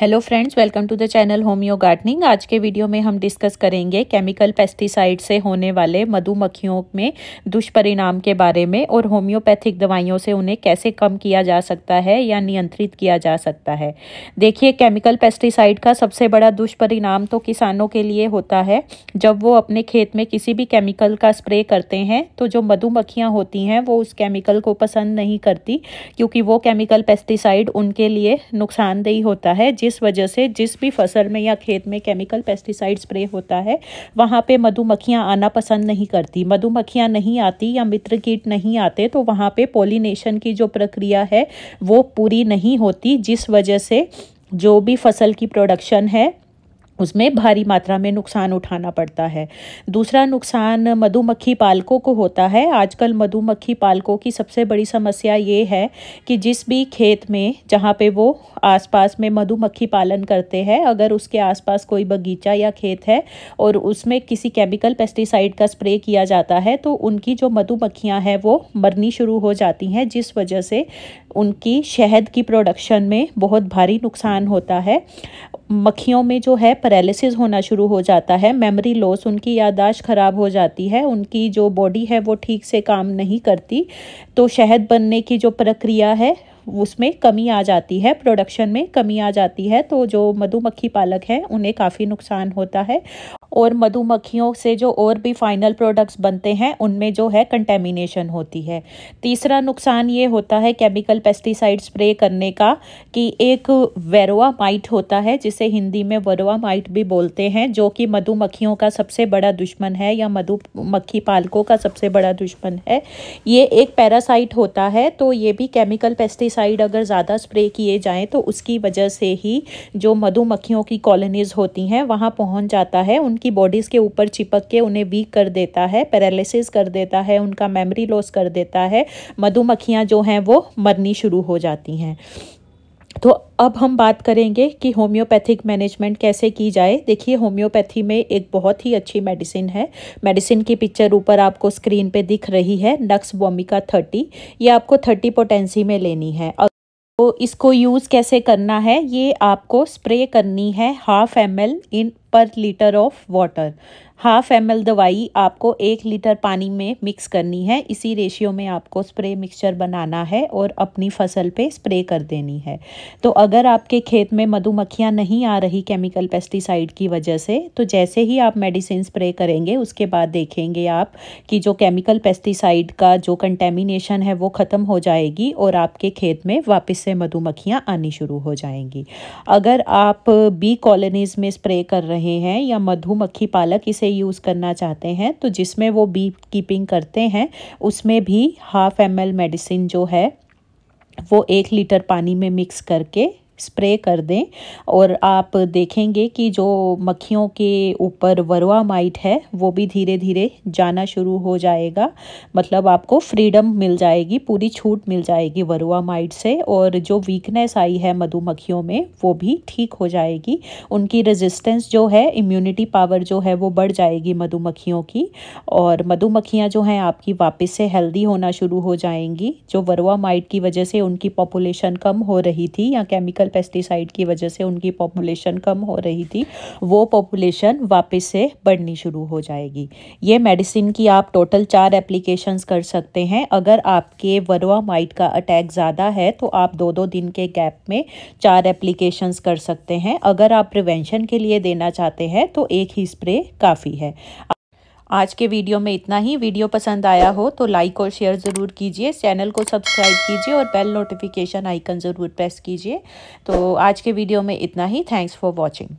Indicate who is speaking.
Speaker 1: hello friends welcome to the channel homeo gardening आज के video में हम डिस्कस करेंगे केमिकल पेस्टिसाइड से होने वाले मधुमक्खियों में दुष्परिणाम के बारे में और होम्योपैथिक दवाइयों से उन्हें कैसे कम किया जा सकता है या नियंत्रित किया जा सकता है देखिए केमिकल पेस्टिसाइड का सबसे बड़ा दुष्परिणाम तो किसानों के लिए होता है जब वो अपने खेत में किसी भी केमिकल का स्प्रे करते हैं तो जो मधुमक्खियाँ होती हैं वो उस केमिकल को पसंद नहीं करती क्योंकि वो केमिकल पेस्टिसाइड उनके लिए नुकसानदेही होता है जिस वजह से जिस भी फसल में या खेत में केमिकल पेस्टिसाइड स्प्रे होता है वहाँ पे मधुमक्खियाँ आना पसंद नहीं करती मधुमक्खियाँ नहीं आती या मित्र कीट नहीं आते तो वहाँ पे पोलिनेशन की जो प्रक्रिया है वो पूरी नहीं होती जिस वजह से जो भी फसल की प्रोडक्शन है उसमें भारी मात्रा में नुकसान उठाना पड़ता है दूसरा नुकसान मधुमक्खी पालकों को होता है आजकल मधुमक्खी पालकों की सबसे बड़ी समस्या ये है कि जिस भी खेत में जहाँ पे वो आसपास में मधुमक्खी पालन करते हैं अगर उसके आसपास कोई बगीचा या खेत है और उसमें किसी केमिकल पेस्टिसाइड का स्प्रे किया जाता है तो उनकी जो मधुमक्खियाँ हैं वो मरनी शुरू हो जाती हैं जिस वजह से उनकी शहद की प्रोडक्शन में बहुत भारी नुकसान होता है मक्खियों में जो है पैरालिसिस होना शुरू हो जाता है मेमोरी लॉस उनकी यादाश्त ख़राब हो जाती है उनकी जो बॉडी है वो ठीक से काम नहीं करती तो शहद बनने की जो प्रक्रिया है उसमें कमी आ जाती है प्रोडक्शन में कमी आ जाती है तो जो मधुमक्खी पालक हैं उन्हें काफ़ी नुकसान होता है और मधुमक्खियों से जो और भी फाइनल प्रोडक्ट्स बनते हैं उनमें जो है कंटेमिनेशन होती है तीसरा नुकसान ये होता है केमिकल पेस्टिसाइड स्प्रे करने का कि एक वेरोआ माइट होता है जिसे हिंदी में वरोआ माइट भी बोलते हैं जो कि मधुमक्खियों का सबसे बड़ा दुश्मन है या मधुमक्खी पालकों का सबसे बड़ा दुश्मन है ये एक पैरासाइट होता है तो ये भी केमिकल पेस्टिसाइड अगर ज़्यादा स्प्रे किए जाएँ तो उसकी वजह से ही जो मधुमक्खियों की कॉलोनीज़ होती हैं वहाँ पहुँच जाता है उनकी की बॉडीज़ के ऊपर चिपक के उन्हें वीक कर देता है पैरालिसिस कर देता है उनका मेमोरी लॉस कर देता है मधुमक्खियाँ जो हैं वो मरनी शुरू हो जाती हैं तो अब हम बात करेंगे कि होम्योपैथिक मैनेजमेंट कैसे की जाए देखिए होम्योपैथी में एक बहुत ही अच्छी मेडिसिन है मेडिसिन की पिक्चर ऊपर आपको स्क्रीन पे दिख रही है नक्स वोमिका थर्टी ये आपको थर्टी पोटेंसी में लेनी है तो इसको यूज़ कैसे करना है ये आपको स्प्रे करनी है half M L in per liter of water half M L दवाई आपको एक लीटर पानी में मिक्स करनी है इसी रेशियो में आपको स्प्रे मिक्सचर बनाना है और अपनी फसल पे स्प्रे कर देनी है तो अगर आपके खेत में मधुमक्खियाँ नहीं आ रही केमिकल पेस्टिसाइड की वजह से तो जैसे ही आप मेडिसिन स्प्रे करेंगे उसके बाद देखेंगे आप कि जो केमिकल पेस्टिसाइड का जो कंटेमिनेशन है वो ख़त्म हो जाएगी और आपके खेत में वापस से मधुमक्खियाँ आनी शुरू हो जाएंगी अगर आप बी कॉलोनीज़ में स्प्रे कर रहे हैं या मधुमक्खी पालक इसे से यूज़ करना चाहते हैं तो जिसमें वो बी कीपिंग करते हैं उसमें भी हाफ एम मेडिसिन जो है वो एक लीटर पानी में मिक्स करके स्प्रे कर दें और आप देखेंगे कि जो मक्खियों के ऊपर वरुआ माइट है वो भी धीरे धीरे जाना शुरू हो जाएगा मतलब आपको फ्रीडम मिल जाएगी पूरी छूट मिल जाएगी वरुआ माइट से और जो वीकनेस आई है मधुमक्खियों में वो भी ठीक हो जाएगी उनकी रेजिस्टेंस जो है इम्यूनिटी पावर जो है वो बढ़ जाएगी मधुमक्खियों की और मधुमक्खियाँ जो हैं आपकी वापस से हेल्दी होना शुरू हो जाएंगी जो वरुआ माइट की वजह से उनकी पॉपुलेशन कम हो रही थी या केमिकल केमिकल पेस्टिसाइड की वजह से उनकी पॉपुलेशन कम हो रही थी वो पॉपुलेशन वापस से बढ़नी शुरू हो जाएगी ये मेडिसिन की आप टोटल चार एप्लीकेशंस कर सकते हैं अगर आपके वर्वामाइट का अटैक ज़्यादा है तो आप दो दो दिन के गैप में चार एप्लीकेशंस कर सकते हैं अगर आप प्रिवेंशन के लिए देना चाहते हैं तो एक ही स्प्रे काफ़ी है आज के वीडियो में इतना ही वीडियो पसंद आया हो तो लाइक और शेयर ज़रूर कीजिए चैनल को सब्सक्राइब कीजिए और बेल नोटिफिकेशन आइकन ज़रूर प्रेस कीजिए तो आज के वीडियो में इतना ही थैंक्स फॉर वॉचिंग